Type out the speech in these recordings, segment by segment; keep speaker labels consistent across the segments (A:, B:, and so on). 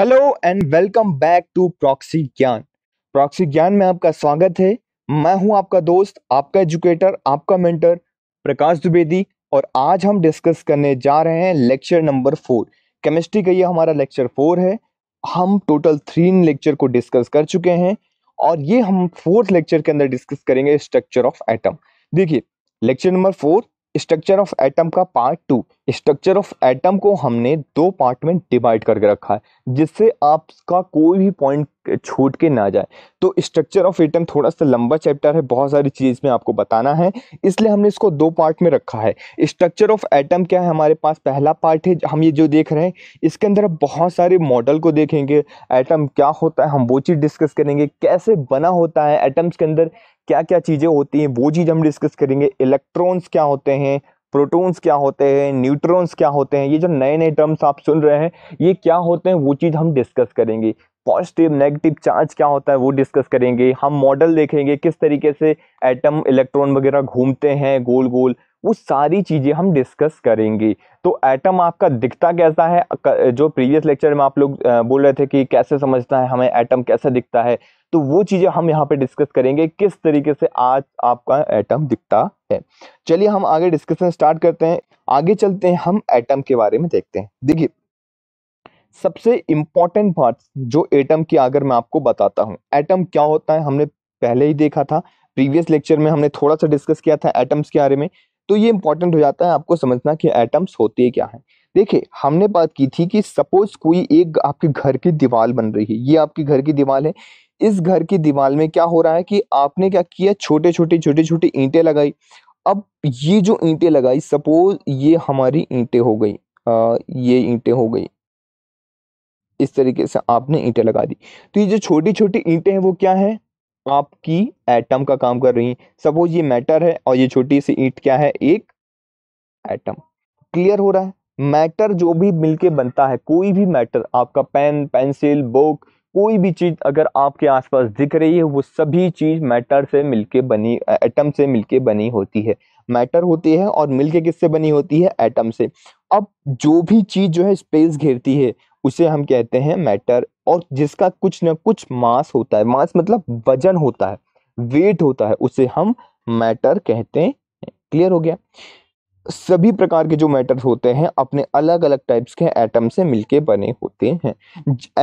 A: hello and welcome back to Proxy Gyan Proxy Gyan में आपका स्वागत है मैं हूं आपका दोस्त आपका एजुकेटर आपका मेंटर प्रकाश द्विवेदी और आज हम डिस्कस करने जा रहे हैं लेक्चर नंबर फोर केमिस्ट्री का ये हमारा लेक्चर फोर है हम टोटल थ्री लेक्चर को डिस्कस कर चुके हैं और ये हम फोर्थ लेक्चर के अंदर डिस्कस करेंगे स्ट्रक्चर ऑफ एटम देखिए lecture number four structure of atom का part two structure of atom को हमने दो पार्ट में डिवाइड करके रखा है जिससे आपका कोई भी पॉइंट छूट के ना जाए तो स्ट्रक्चर ऑफ एटम थोड़ा सा लंबा चैप्टर है बहुत सारी चीज़ में आपको बताना है इसलिए हमने इसको दो पार्ट में रखा है स्ट्रक्चर ऑफ एटम क्या है हमारे पास पहला पार्ट है हम ये जो देख रहे हैं इसके अंदर बहुत सारे मॉडल को देखेंगे एटम क्या होता है हम वो चीज़ डिस्कस करेंगे कैसे बना होता है एटम्स के अंदर क्या क्या चीज़ें होती हैं वो चीज़ हम डिस्कस करेंगे इलेक्ट्रॉन्स क्या होते हैं प्रोटॉन्स क्या होते हैं न्यूट्रॉन्स क्या होते हैं ये जो नए नए टर्म्स आप सुन रहे हैं ये क्या होते हैं वो चीज़ हम डिस्कस करेंगे पॉजिटिव नेगेटिव चार्ज क्या होता है वो डिस्कस करेंगे हम मॉडल देखेंगे किस तरीके से एटम इलेक्ट्रॉन वगैरह घूमते हैं गोल गोल वो सारी चीज़ें हम डिस्कस करेंगे तो एटम आपका दिखता कैसा है जो प्रीवियस लेक्चर में आप लोग बोल रहे थे कि कैसे समझता है हमें एटम कैसा दिखता है तो वो चीज़ें हम यहाँ पे डिस्कस करेंगे किस तरीके से आज आपका एटम दिखता है चलिए हम आगे डिस्कशन स्टार्ट करते हैं आगे चलते हैं हम एटम के बारे में देखते हैं देखिए सबसे इम्पॉर्टेंट पार्ट जो एटम की अगर मैं आपको बताता हूँ एटम क्या होता है हमने पहले ही देखा था प्रीवियस लेक्चर में हमने थोड़ा सा डिस्कस किया था एटम्स के बारे में तो ये इंपॉर्टेंट हो जाता है आपको समझना कि एटम्स होते क्या है देखिए हमने बात की थी कि सपोज कोई एक आपके घर की दीवार बन रही है ये आपके घर की दीवार है इस घर की दीवार में क्या हो रहा है कि आपने क्या किया छोटे छोटे छोटे छोटे ईंटें लगाई अब ये जो ईंटें लगाई सपोज ये हमारी ईंटें हो गई आ, ये ईंटें हो गई इस तरीके से आपने ईंटें लगा दी तो ये जो छोटी छोटी ईंटें हैं वो क्या है आपकी एटम का काम कर रही है सपोज ये मैटर है और ये छोटी सी ईंट क्या है एक एटम क्लियर हो रहा है मैटर जो भी मिलके बनता है कोई भी मैटर आपका पेन पेंसिल बुक कोई भी चीज़ अगर आपके आसपास दिख रही है वो सभी चीज़ मैटर से मिलके बनी एटम से मिलके बनी होती है मैटर होती है और मिलके किससे बनी होती है एटम से अब जो भी चीज़ जो है स्पेस घेरती है उसे हम कहते हैं मैटर और जिसका कुछ ना कुछ मास होता है मास मतलब वजन होता है वेट होता है उसे हम मैटर कहते हैं क्लियर हो गया सभी प्रकार के जो मैटर होते हैं अपने अलग अलग टाइप्स के एटम से मिलके बने होते हैं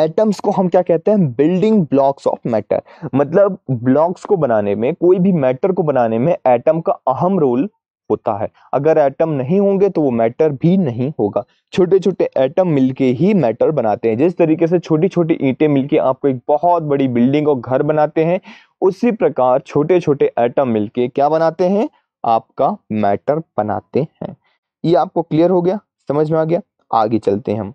A: एटम्स को हम क्या कहते हैं बिल्डिंग ब्लॉक्स ऑफ मैटर मतलब ब्लॉक्स को बनाने में कोई भी मैटर को बनाने में एटम का अहम रोल होता है अगर एटम नहीं होंगे तो वो मैटर भी नहीं होगा छोटे छोटे एटम मिलके ही मैटर बनाते हैं जिस तरीके से छोटी छोटी ईंटें मिलके आपको एक बहुत बड़ी बिल्डिंग और घर बनाते हैं उसी प्रकार छोटे छोटे एटम मिलके क्या बनाते हैं आपका मैटर बनाते हैं ये आपको क्लियर हो गया समझ में आ गया आगे चलते हैं हम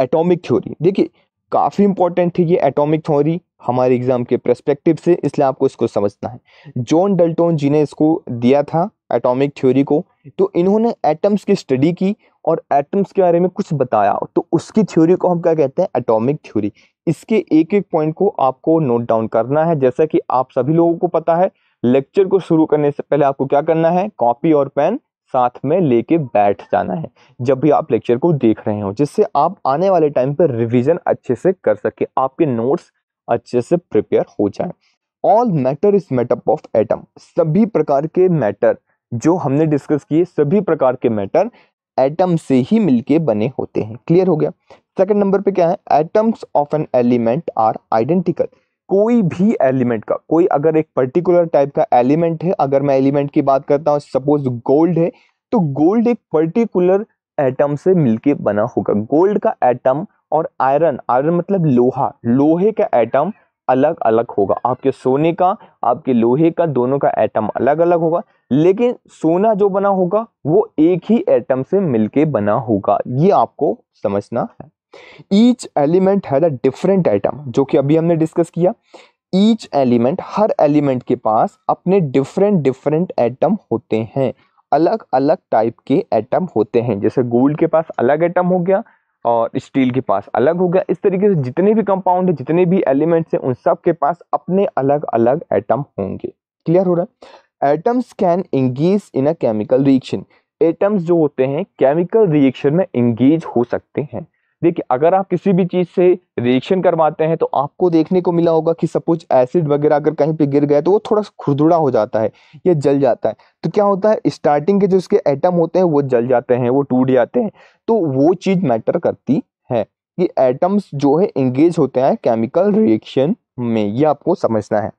A: एटॉमिक थ्योरी देखिए काफ़ी इंपॉर्टेंट है ये एटॉमिक थ्योरी हमारे एग्जाम के प्रस्पेक्टिव से इसलिए आपको इसको समझना है जॉन डल्टोन जी ने इसको दिया था एटॉमिक थ्योरी को तो इन्होंने एटम्स की स्टडी की और एटम्स के बारे में कुछ बताया तो उसकी थ्योरी को हम क्या कहते हैं एटॉमिक थ्योरी इसके एक एक पॉइंट को आपको नोट डाउन करना है जैसा कि आप सभी लोगों को पता है लेक्चर को शुरू करने से पहले आपको क्या करना है कॉपी और पेन साथ में लेके बैठ जाना है जब भी आप लेक्चर को देख रहे हो जिससे आप आने वाले टाइम पर रिवीजन अच्छे से कर सके आपके नोट्स अच्छे से प्रिपेयर हो जाए all matter is made up of atom सभी प्रकार के मैटर जो हमने डिस्कस किए सभी प्रकार के मैटर एटम से ही मिलके बने होते हैं क्लियर हो गया सेकंड नंबर पे क्या है atoms of an element are identical कोई भी एलिमेंट का कोई अगर एक पर्टिकुलर टाइप का एलिमेंट है अगर मैं एलिमेंट की बात करता हूँ सपोज गोल्ड है तो गोल्ड एक पर्टिकुलर एटम से मिलके बना होगा गोल्ड का एटम और आयरन आयरन मतलब लोहा लोहे का एटम अलग अलग होगा आपके सोने का आपके लोहे का दोनों का एटम अलग अलग होगा लेकिन सोना जो बना होगा वो एक ही एटम से मिलके बना होगा ये आपको समझना है each element had a different atom जो कि अभी हमने डिस्कस किया ईच एलिमेंट हर एलिमेंट के पास अपने डिफरेंट डिफरेंट एटम होते हैं अलग अलग टाइप के आइटम होते हैं जैसे गोल्ड के पास अलग एटम हो गया और स्टील के पास अलग हो गया इस तरीके से जितने भी कंपाउंड है जितने भी एलिमेंट्स हैं उन सब के पास अपने अलग अलग एटम होंगे क्लियर हो रहा है atoms can engage in a chemical reaction atoms जो होते हैं केमिकल रिएक्शन में इंगेज हो सकते हैं देखिए अगर आप किसी भी चीज़ से रिएक्शन करवाते हैं तो आपको देखने को मिला होगा कि सपोज एसिड वगैरह अगर कहीं पे गिर गया तो वो थोड़ा खुरदुड़ा हो जाता है या जल जाता है तो क्या होता है स्टार्टिंग के जो इसके एटम होते हैं वो जल जाते हैं वो टूट जाते हैं तो वो चीज़ मैटर करती है कि एटम्स जो है एंगेज होते हैं केमिकल रिएक्शन में ये आपको समझना है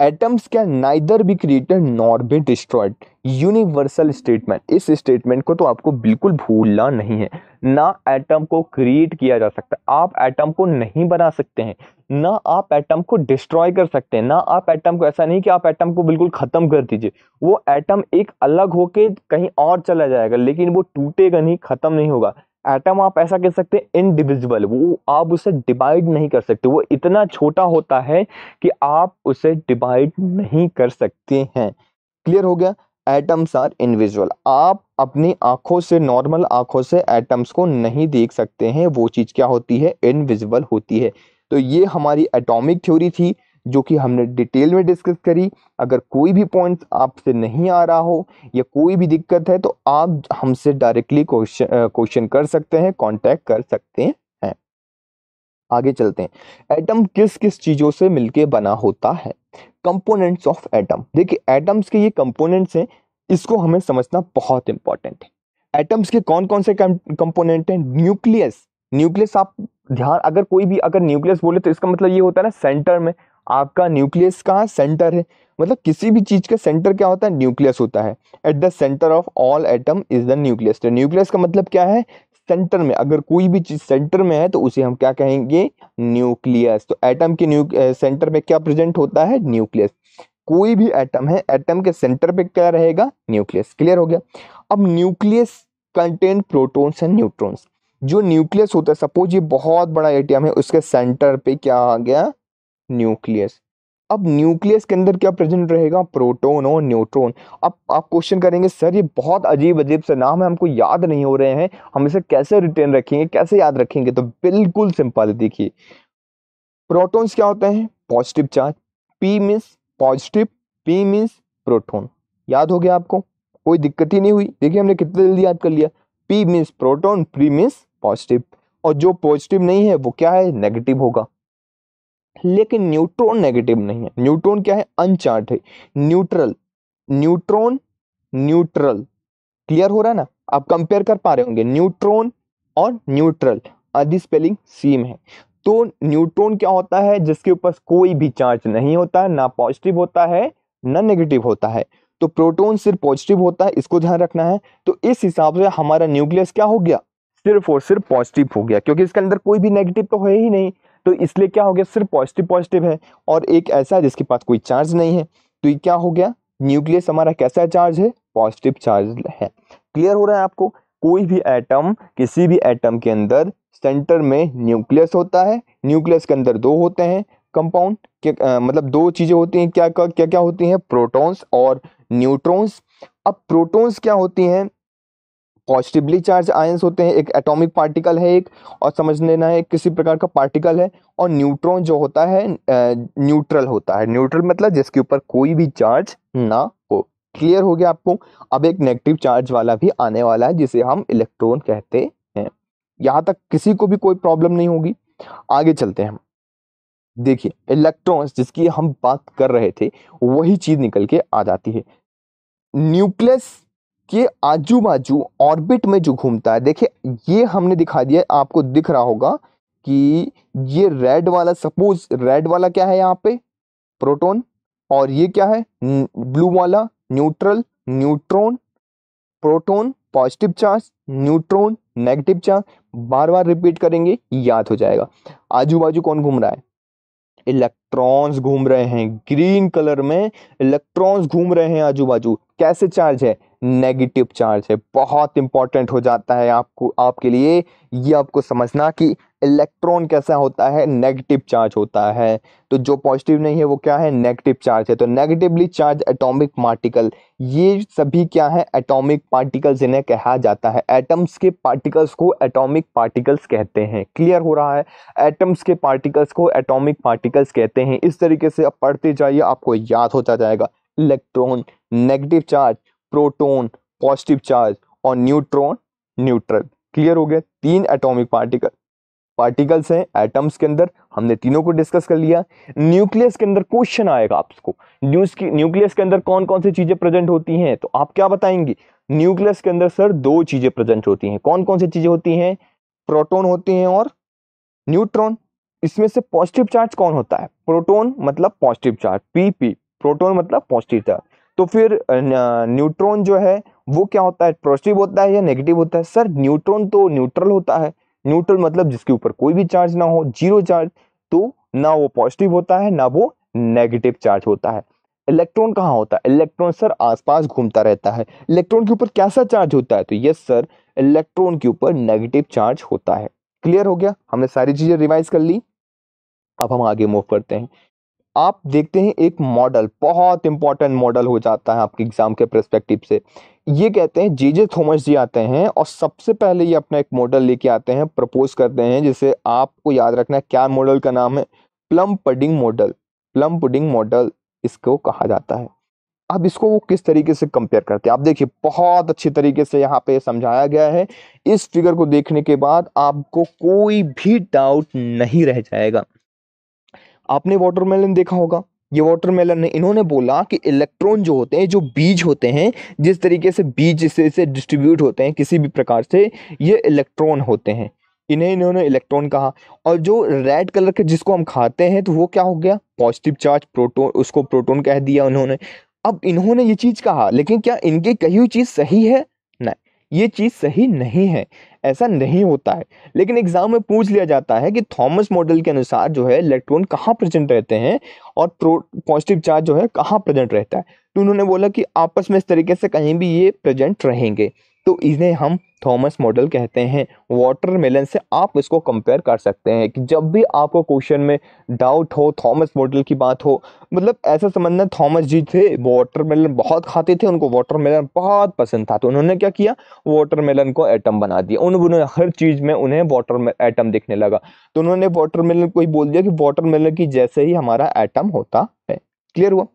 A: एटम्स क्या neither be created nor be destroyed universal statement इस स्टेटमेंट को तो आपको बिल्कुल भूलना नहीं है ना एटम को क्रिएट किया जा सकता आप एटम को नहीं बना सकते हैं ना आप एटम को डिस्ट्रॉय कर सकते हैं ना आप एटम को ऐसा नहीं कि आप एटम को बिल्कुल ख़त्म कर दीजिए वो एटम एक अलग होके कहीं और चला जाएगा लेकिन वो टूटेगा नहीं ख़त्म नहीं होगा एटम आप ऐसा कह सकते हैं इनडिविजिबल वो आप उसे डिवाइड नहीं कर सकते वो इतना छोटा होता है कि आप उसे डिवाइड नहीं कर सकते हैं क्लियर हो गया एटम्स आर इनविजुअल आप अपनी आंखों से नॉर्मल आंखों से एटम्स को नहीं देख सकते हैं वो चीज़ क्या होती है इनविजिबल होती है तो ये हमारी एटॉमिक थ्योरी थी जो कि हमने डिटेल में डिस्कस करी अगर कोई भी पॉइंट आपसे नहीं आ रहा हो या कोई भी दिक्कत है तो आप हमसे डायरेक्टली क्वेश्चन कर सकते हैं कॉन्टेक्ट कर सकते हैं आगे चलते हैं एटम किस किस चीज़ों से मिलके बना होता है कंपोनेंट्स ऑफ एटम देखिए एटम्स के ये कंपोनेंट्स हैं इसको हमें समझना बहुत इंपॉर्टेंट है एटम्स के कौन कौन से कंपोनेंट हैं न्यूक्लियस न्यूक्लियस आप ध्यान अगर कोई भी अगर न्यूक्लियस बोले तो इसका मतलब ये होता है ना सेंटर में आपका न्यूक्लियस कहाँ सेंटर है मतलब किसी भी चीज़ का सेंटर क्या होता है न्यूक्लियस होता है at the centre of all atom is the nucleus nucleus का मतलब क्या है सेंटर में अगर कोई भी चीज़ सेंटर में है तो उसे हम क्या कहेंगे न्यूक्लियस तो एटम के न्यू सेंटर में क्या प्रेजेंट होता है न्यूक्लियस कोई भी एटम है एटम के सेंटर पे क्या रहेगा न्यूक्लियस क्लियर हो गया अब nucleus contain protons and neutrons जो न्यूक्लियस होता है सपोज ये बहुत बड़ा एटीएम है उसके सेंटर पे क्या आ गया न्यूक्लियस अब न्यूक्लियस के अंदर क्या प्रेजेंट रहेगा प्रोटोन और न्यूट्रॉन अब आप क्वेश्चन करेंगे सर ये बहुत अजीब अजीब से नाम है हमको याद नहीं हो रहे हैं हम इसे कैसे रिटेन रखेंगे कैसे याद रखेंगे तो बिल्कुल सिंपल देखिए प्रोटॉन्स क्या होते हैं positive charge P means positive P means proton याद हो गया आपको कोई दिक्कत ही नहीं हुई देखिए हमने कितने जल्दी याद कर लिया P means proton P means positive और जो पॉजिटिव नहीं है वो क्या है नेगेटिव होगा लेकिन न्यूट्रॉन नेगेटिव नहीं है न्यूट्रॉन क्या है अनचार्ज है न्यूट्रल न्यूट्रॉन न्यूट्रल क्लियर हो रहा है ना आप कंपेयर कर पा रहे होंगे न्यूट्रॉन और न्यूट्रल आदि स्पेलिंग सेम है तो न्यूट्रॉन क्या होता है जिसके ऊपर कोई भी चार्ज नहीं होता है ना पॉजिटिव होता है ना नेगेटिव होता है तो प्रोटॉन सिर्फ पॉजिटिव होता है इसको ध्यान रखना है तो इस हिसाब से हमारा न्यूक्लियस क्या हो गया सिर्फ और सिर्फ पॉजिटिव हो गया क्योंकि इसके अंदर कोई भी नेगेटिव तो है ही नहीं तो इसलिए क्या हो गया सिर्फ पॉजिटिव पॉजिटिव है और एक ऐसा है जिसके पास कोई चार्ज नहीं है तो ये क्या हो गया न्यूक्लियस हमारा कैसा चार्ज है पॉजिटिव चार्ज है क्लियर हो रहा है आपको कोई भी एटम किसी भी एटम के अंदर सेंटर में न्यूक्लियस होता है न्यूक्लियस के अंदर दो होते हैं कंपाउंड मतलब दो चीज़ें होती हैं क्या क्या क्या, क्या होती हैं प्रोटॉन्स और न्यूट्रॉन्स अब प्रोटॉन्स क्या होती हैं पॉजिटिवली चार्ज आयंस होते हैं एक एटॉमिक पार्टिकल है एक और समझ लेना है किसी प्रकार का पार्टिकल है और न्यूट्रॉन जो होता है न्यूट्रल होता है न्यूट्रल मतलब जिसके ऊपर कोई भी चार्ज ना हो क्लियर हो गया आपको अब एक नेगेटिव चार्ज वाला भी आने वाला है जिसे हम इलेक्ट्रॉन कहते हैं यहाँ तक किसी को भी कोई प्रॉब्लम नहीं होगी आगे चलते हैं देखिए इलेक्ट्रॉन्स जिसकी हम बात कर रहे थे वही चीज़ निकल के आ जाती है न्यूक्लियस के आजू बाजू ऑर्बिट में जो घूमता है देखिए ये हमने दिखा दिया आपको दिख रहा होगा कि ये रेड वाला सपोज रेड वाला क्या है यहाँ पे प्रोटोन और ये क्या है ब्लू वाला neutral neutron proton positive charge neutron negative charge बार बार रिपीट करेंगे याद हो जाएगा आजू बाजू कौन घूम रहा है इलेक्ट्रॉन्स घूम रहे हैं ग्रीन कलर में इलेक्ट्रॉन्स घूम रहे हैं आजू बाजू कैसे चार्ज है नेगेटिव चार्ज है बहुत इंपॉर्टेंट हो जाता है आपको आपके लिए ये आपको समझना कि इलेक्ट्रॉन कैसा होता है नेगेटिव चार्ज होता है तो जो पॉजिटिव नहीं है वो क्या है नेगेटिव चार्ज है तो नेगेटिवली चार्ज एटॉमिक पार्टिकल ये सभी क्या है एटॉमिक पार्टिकल्स इन्हें कहा जाता है एटम्स के पार्टिकल्स को एटॉमिक पार्टिकल्स कहते हैं क्लियर हो रहा है एटम्स के पार्टिकल्स को एटॉमिक पार्टिकल्स कहते हैं इस तरीके से आप पढ़ते जाइए आपको याद होता जाएगा electron negative charge proton positive charge और न्यूट्रॉन न्यूट्रल क्लियर हो गया तीन एटॉमिक पार्टिकल पार्टिकल्स हैं एटम्स के अंदर हमने तीनों को डिस्कस कर लिया न्यूक्लियस के अंदर क्वेश्चन आएगा आपको न्यूज की न्यूक्लियस के अंदर कौन कौन सी चीज़ें प्रेजेंट होती हैं तो आप क्या बताएंगे न्यूक्लियस के अंदर सर दो चीज़ें प्रेजेंट होती हैं कौन कौन सी चीज़ें होती हैं प्रोटोन होती हैं और न्यूट्रॉन इसमें से पॉजिटिव चार्ज कौन होता है प्रोटोन मतलब positive charge P P proton मतलब पॉजिटिव चार्ज तो फिर न्यूट्रॉन जो है वो क्या होता है पॉजिटिव होता है या नेगेटिव होता है सर न्यूट्रॉन तो न्यूट्रल होता है न्यूट्रल मतलब जिसके ऊपर कोई भी चार्ज ना हो जीरो चार्ज तो ना वो पॉजिटिव होता है ना वो नेगेटिव चार्ज होता है इलेक्ट्रॉन कहाँ होता है इलेक्ट्रॉन सर आसपास घूमता रहता है इलेक्ट्रॉन के ऊपर कैसा चार्ज होता है तो यस सर इलेक्ट्रॉन के ऊपर नेगेटिव चार्ज होता है क्लियर हो गया हमने सारी चीज़ें रिवाइज कर ली अब हम आगे मूव करते हैं आप देखते हैं एक मॉडल बहुत इंपॉर्टेंट मॉडल हो जाता है आपके एग्ज़ाम के प्रस्पेक्टिव से ये कहते हैं जे जे थॉमस जी आते हैं और सबसे पहले ये अपना एक मॉडल लेके आते हैं प्रपोज करते हैं जिसे आपको याद रखना है क्या मॉडल का नाम है plum pudding model plum pudding model इसको कहा जाता है अब इसको वो किस तरीके से कंपेयर करते हैं आप देखिए बहुत अच्छी तरीके से यहाँ पे समझाया गया है इस फिगर को देखने के बाद आपको कोई भी डाउट नहीं रह जाएगा आपने वाटरमेलन देखा होगा ये वाटरमेलन है इन्होंने बोला कि इलेक्ट्रॉन जो होते हैं जो बीज होते हैं जिस तरीके से बीज से से डिस्ट्रीब्यूट होते हैं किसी भी प्रकार से ये इलेक्ट्रॉन होते हैं इन्हें इन्होंने इलेक्ट्रॉन कहा और जो रेड कलर के जिसको हम खाते हैं तो वो क्या हो गया पॉजिटिव चार्ज प्रोटोन उसको प्रोटोन कह दिया उन्होंने अब इन्होंने ये चीज़ कहा लेकिन क्या इनकी कही हुई चीज़ सही है नहीं ये चीज़ सही नहीं है ऐसा नहीं होता है लेकिन एग्ज़ाम में पूछ लिया जाता है कि थॉमस मॉडल के अनुसार जो है इलेक्ट्रॉन कहाँ प्रेजेंट रहते हैं और प्रो पॉजिटिव चार्ज जो है कहाँ प्रेजेंट रहता है तो उन्होंने बोला कि आपस में इस तरीके से कहीं भी ये प्रेजेंट रहेंगे तो इन्हें हम थॉमस मॉडल कहते हैं वाटरमेलन से आप इसको कंपेयर कर सकते हैं कि जब भी आपको क्वेश्चन में डाउट हो थॉमस मॉडल की बात हो मतलब ऐसा समझना थॉमस जी थे वाटरमेलन बहुत खाते थे उनको वाटरमेलन बहुत पसंद था तो उन्होंने क्या किया वाटरमेलन को एटम बना दिया उन्होंने हर चीज़ में उन्हें वाटर एटम दिखने लगा तो उन्होंने वाटरमेलन को ही बोल दिया कि वाटरमेलन की जैसे ही हमारा एटम होता है क्लियर हुआ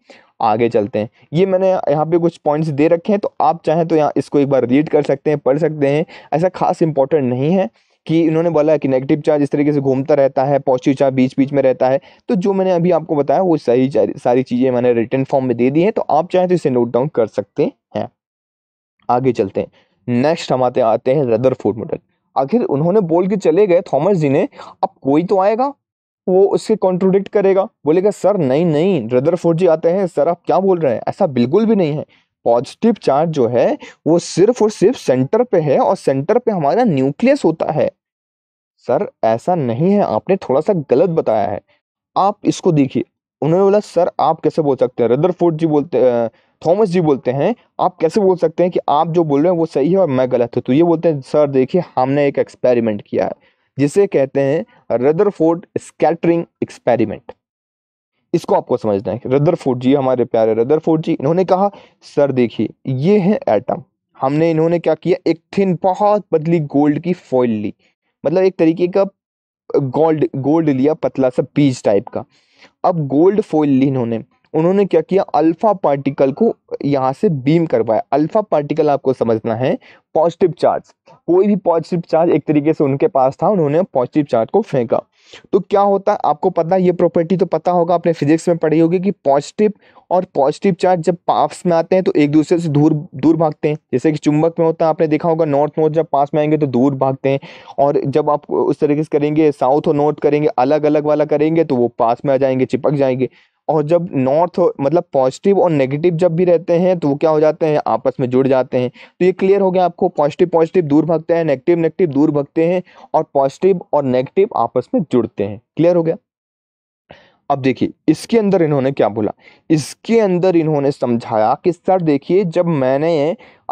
A: आगे चलते हैं ये मैंने यहाँ पे कुछ पॉइंट्स दे रखे हैं तो आप चाहें तो यहाँ इसको एक बार रीड कर सकते हैं पढ़ सकते हैं ऐसा खास इंपॉर्टेंट नहीं है कि इन्होंने बोला कि नेगेटिव चार्ज इस तरीके से घूमता रहता है पॉजिटिव चार्ज बीच बीच में रहता है तो जो मैंने अभी आपको बताया वो सही सारी चीज़ें मैंने रिटर्न फॉर्म में दे दी हैं तो आप चाहें तो इसे नोट डाउन कर सकते हैं आगे चलते हैं नेक्स्ट हम आते आते हैं रदर मॉडल आखिर उन्होंने बोल के चले गए थॉमस जी ने अब कोई तो आएगा वो उसके कॉन्ट्रोडिक्ट करेगा बोलेगा सर नहीं नहीं रदर फोर जी आते हैं सर आप क्या बोल रहे हैं ऐसा बिल्कुल भी नहीं है पॉजिटिव चार्ज जो है वो सिर्फ और सिर्फ सेंटर पे है और सेंटर पे हमारा न्यूक्लियस होता है सर ऐसा नहीं है आपने थोड़ा सा गलत बताया है आप इसको देखिए उन्होंने बोला सर आप कैसे बोल सकते हैं रदरफोर्ड जी बोलते थॉमस जी बोलते हैं आप कैसे बोल सकते हैं कि आप जो बोल रहे हैं वो सही है और मैं गलत हूँ तो ये बोलते हैं सर देखिए हमने एक एक्सपेरिमेंट किया है जिसे कहते हैं रदरफोर्ड स्कैटरिंग एक्सपेरिमेंट इसको आपको समझना है रदरफोर्ड जी हमारे प्यारे रदरफोर्ड जी इन्होंने कहा सर देखिए ये है एटम हमने इन्होंने क्या किया एक थिन बहुत पतली गोल्ड की फॉइल ली मतलब एक तरीके का गोल्ड गोल्ड लिया पतला सा पीज टाइप का अब गोल्ड फॉइल ली इन्होंने उन्होंने क्या किया अल्फ़ा पार्टिकल को यहाँ से बीम करवाया अल्फ़ा पार्टिकल आपको समझना है पॉजिटिव चार्ज कोई भी पॉजिटिव चार्ज एक तरीके से उनके पास था उन्होंने पॉजिटिव चार्ज को फेंका तो क्या होता है आपको पता ये प्रॉपर्टी तो पता होगा आपने फिजिक्स में पढ़ी होगी कि पॉजिटिव और पॉजिटिव चार्ज जब पास में आते हैं तो एक दूसरे से दूर दूर भागते हैं जैसे कि चुंबक में होता है आपने देखा होगा नॉर्थ नॉर्थ जब पास में आएंगे तो दूर भागते हैं और जब आप उस तरीके से करेंगे साउथ और नॉर्थ करेंगे अलग अलग वाला करेंगे तो वो पास में आ जाएंगे चिपक जाएंगे और जब नॉर्थ मतलब पॉजिटिव और नेगेटिव जब भी रहते हैं तो वो क्या हो जाते हैं आपस में जुड़ जाते हैं तो ये क्लियर हो गया आपको पॉजिटिव पॉजिटिव दूर भगते हैं नेगेटिव नेगेटिव दूर भगते हैं और पॉजिटिव और नेगेटिव आपस में जुड़ते हैं क्लियर हो गया अब देखिए इसके अंदर इन्होंने क्या बोला इसके अंदर इन्होंने समझाया कि सर देखिए जब मैंने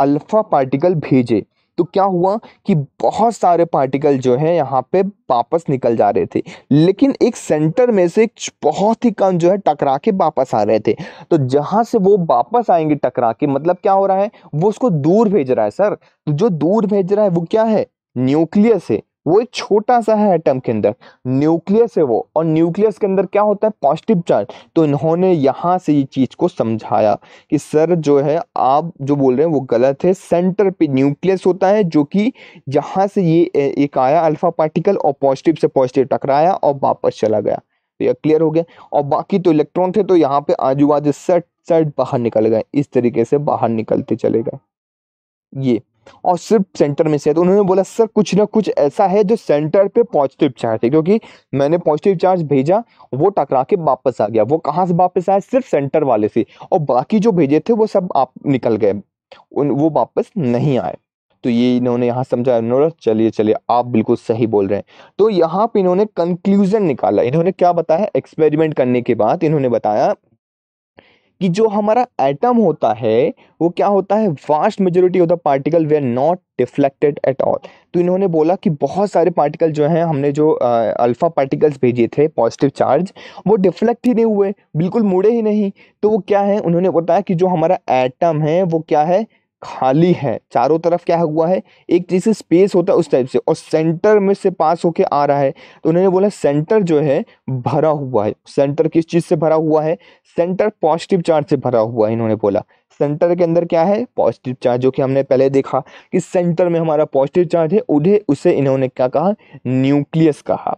A: अल्फा पार्टिकल भेजे तो क्या हुआ कि बहुत सारे पार्टिकल जो है यहाँ पे वापस निकल जा रहे थे लेकिन एक सेंटर में से बहुत ही कम जो है टकरा के वापस आ रहे थे तो जहाँ से वो वापस आएंगे टकरा के मतलब क्या हो रहा है वो उसको दूर भेज रहा है सर जो दूर भेज रहा है वो क्या है न्यूक्लियस है वो एक छोटा सा है एटम के अंदर न्यूक्लियस है वो और न्यूक्लियस के अंदर क्या होता है पॉजिटिव चार्ज तो इन्होंने यहाँ से ये चीज़ को समझाया कि सर जो है आप जो बोल रहे हैं वो गलत है सेंटर पे न्यूक्लियस होता है जो कि जहाँ से ये एक आया अल्फा पार्टिकल और पॉजिटिव से पॉजिटिव टकराया और वापस चला गया तो यह क्लियर हो गया और बाकी तो इलेक्ट्रॉन थे तो यहाँ पे आजू बाजू सेट सेट बाहर निकल गए इस तरीके से बाहर निकलते चले गए ये और सिर्फ सेंटर में से है तो उन्होंने बोला सर कुछ ना कुछ ऐसा है जो सेंटर पे पॉजिटिव चार्ज है क्योंकि मैंने पॉजिटिव चार्ज भेजा वो टकरा के वापस आ गया वो कहाँ से वापस आया सिर्फ सेंटर वाले से और बाकी जो भेजे थे वो सब आप निकल गए उन वो वापस नहीं आए तो ये इन्होंने यहाँ समझाया इन्होंने चलिए चलिए आप बिल्कुल सही बोल रहे हैं तो यहाँ पे इन्होंने कंक्लूजन निकाला इन्होंने क्या बताया एक्सपेरिमेंट करने के बाद इन्होंने बताया कि जो हमारा एटम होता है वो क्या होता है vast majority of the particle they are not deflected at all तो इन्होंने बोला कि बहुत सारे पार्टिकल जो हैं हमने जो अल्फ़ा पार्टिकल्स भेजे थे पॉजिटिव चार्ज वो डिफ्लेक्ट ही नहीं हुए बिल्कुल मुड़े ही नहीं तो वो क्या है उन्होंने बताया कि जो हमारा एटम है वो क्या है खाली है चारों तरफ क्या हुआ है एक जैसे स्पेस होता है उस टाइप से और सेंटर में से पास होके आ रहा है तो उन्होंने बोला सेंटर जो है भरा हुआ है सेंटर किस चीज़ से भरा हुआ है सेंटर पॉजिटिव चार्ज से भरा हुआ है इन्होंने बोला सेंटर के अंदर क्या है पॉजिटिव चार्ज जो कि हमने पहले देखा कि सेंटर में हमारा पॉजिटिव चार्ज है उन्हें उसे इन्होंने क्या कहा न्यूक्लियस कहा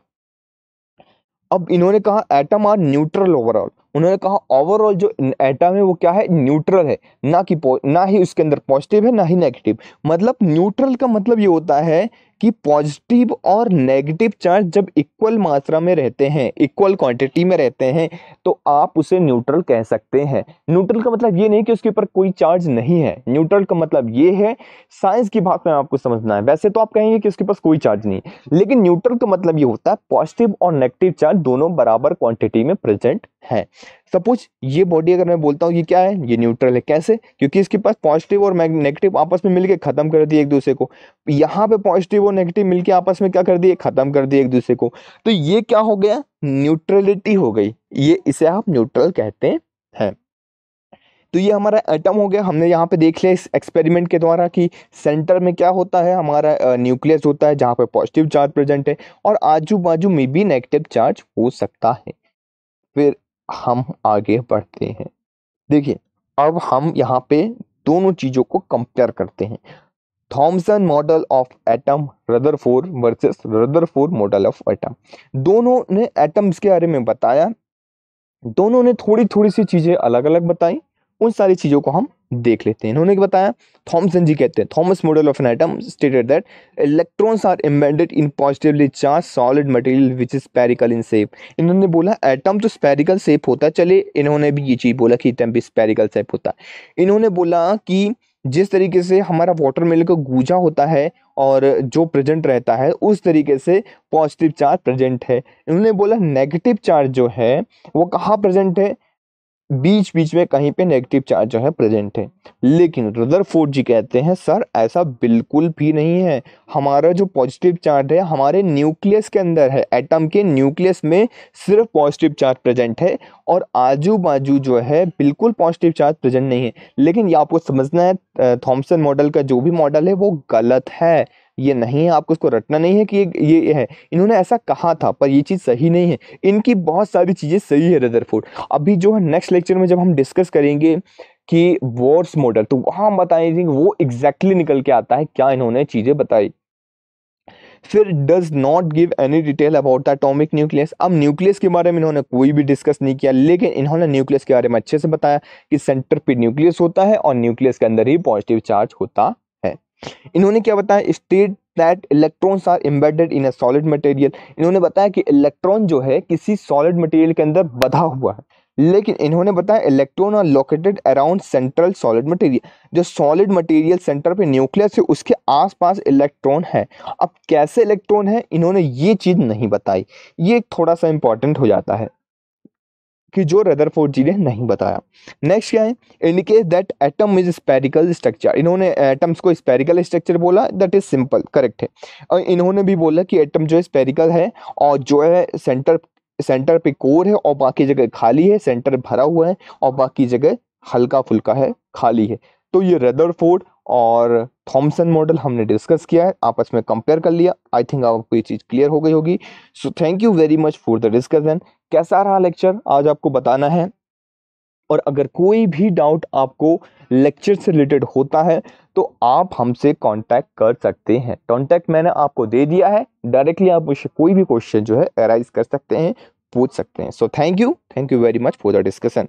A: अब इन्होंने कहा एटम आर न्यूट्रल ओवरऑल उन्होंने कहा ओवरऑल जो एटम है वो क्या है न्यूट्रल है ना कि ना ही उसके अंदर पॉजिटिव है ना ही नेगेटिव मतलब न्यूट्रल का मतलब ये होता है कि पॉजिटिव और नेगेटिव चार्ज जब इक्वल मात्रा में रहते हैं इक्वल क्वांटिटी में रहते हैं तो आप उसे न्यूट्रल कह सकते हैं न्यूट्रल का मतलब ये नहीं कि उसके ऊपर कोई चार्ज नहीं है न्यूट्रल का मतलब ये है साइंस की बात में आपको समझना है वैसे तो आप कहेंगे कि उसके पास कोई चार्ज नहीं लेकिन न्यूट्रल का मतलब ये होता है पॉजिटिव और नेगेटिव चार्ज दोनों बराबर क्वान्टिटी में प्रेजेंट हैं सपोज ये बॉडी अगर मैं बोलता हूँ ये क्या है ये न्यूट्रल है कैसे क्योंकि इसके पास पॉजिटिव और नेगेटिव आपस में मिलके खत्म कर दिए एक दूसरे को यहाँ पे पॉजिटिव और नेगेटिव मिलके आपस में क्या कर दिए खत्म कर दिए एक दूसरे को तो ये क्या हो गया न्यूट्रलिटी हो गई ये इसे आप न्यूट्रल कहते हैं तो ये हमारा एटम हो गया हमने यहाँ पे देख लिया इस एक्सपेरिमेंट के द्वारा कि सेंटर में क्या होता है हमारा न्यूक्लियस होता है जहाँ पे पॉजिटिव चार्ज प्रेजेंट है और आजू बाजू में भी नेगेटिव चार्ज हो सकता है फिर हम आगे बढ़ते हैं देखिए अब हम यहाँ पे दोनों चीज़ों को कंपेयर करते हैं Thomson model of atom Rutherford versus Rutherford model of atom दोनों ने एटम्स के बारे में बताया दोनों ने थोड़ी थोड़ी सी चीज़ें अलग अलग बताई उन सारी चीज़ों को हम देख लेते हैं इन्होंने बताया थॉमसन जी कहते हैं Thomas model of an atom stated that electrons are embedded in positively charged solid material which is spherical in shape इन्होंने बोला एटम तो स्पेरिकल सेप होता है चले इन्होंने भी ये चीज़ बोला कि एटम भी स्पेरिकल सेप होता है इन्होंने बोला कि जिस तरीके से हमारा वाटर मिल का गूजा होता है और जो प्रेजेंट रहता है उस तरीके से पॉजिटिव चार्ज प्रेजेंट है इन्होंने बोला नेगेटिव चार्ज जो है वो कहाँ प्रेजेंट है बीच बीच में कहीं पे नेगेटिव चार्ज जो है प्रेजेंट है लेकिन फोर्ड जी कहते हैं सर ऐसा बिल्कुल भी नहीं है हमारा जो पॉजिटिव चार्ज है हमारे न्यूक्लियस के अंदर है एटम के न्यूक्लियस में सिर्फ पॉजिटिव चार्ज प्रेजेंट है और आजू बाजू जो है बिल्कुल पॉजिटिव चार्ज प्रेजेंट नहीं है लेकिन ये आपको समझना है थॉम्सन मॉडल का जो भी मॉडल है वो गलत है ये नहीं है आपको उसको रटना नहीं है कि ये ये है इन्होंने ऐसा कहा था पर ये चीज़ सही नहीं है इनकी बहुत सारी चीज़ें सही है रदरफोर्ड अभी जो है नेक्स्ट लेक्चर में जब हम डिस्कस करेंगे कि वॉर्स मॉडल तो वहाँ हम बताएंगे वो एग्जैक्टली निकल के आता है क्या इन्होंने चीज़ें बताई फिर does not give any detail about the atomic nucleus अब न्यूक्लियस के बारे में इन्होंने कोई भी डिस्कस नहीं किया लेकिन इन्होंने न्यूक्लियस के बारे में अच्छे से बताया कि सेंटर पे न्यूक्लियस होता है और न्यूक्लियस के अंदर ही पॉजिटिव चार्ज होता इन्होंने क्या बताया state that electrons are embedded in a solid material इन्होंने बताया कि इलेक्ट्रॉन जो है किसी सॉलिड मटेरियल के अंदर बधा हुआ है लेकिन इन्होंने बताया electron are located around central solid material जो सॉलिड मटेरियल सेंटर पे न्यूक्लियस है उसके आसपास इलेक्ट्रॉन है अब कैसे इलेक्ट्रॉन है इन्होंने ये चीज़ नहीं बताई ये थोड़ा सा इंपॉर्टेंट हो जाता है कि जो रदर जी ने नहीं बताया नेक्स्ट क्या है indicate that atom is spherical structure इन्होंने एटम्स को स्पेरिकल स्ट्रक्चर बोला दैट इज सिंपल करेक्ट है और इन्होंने भी बोला कि एटम जो है स्पेरिकल है और जो है सेंटर सेंटर पे कोर है और बाकी जगह खाली है सेंटर भरा हुआ है और बाकी जगह हल्का फुल्का है खाली है तो ये रेदरफोर्ड और थॉमसन मॉडल हमने डिस्कस किया है आपस में कंपेयर कर लिया आई थिंक आपको ये चीज़ क्लियर हो गई होगी so thank you very much for the discussion कैसा रहा लेक्चर आज आपको बताना है और अगर कोई भी डाउट आपको लेक्चर से रिलेटेड होता है तो आप हमसे कांटेक्ट कर सकते हैं कांटेक्ट मैंने आपको दे दिया है डायरेक्टली आप मुझसे कोई भी क्वेश्चन जो है अराइज कर सकते हैं पूछ सकते हैं so thank you thank you very much for the discussion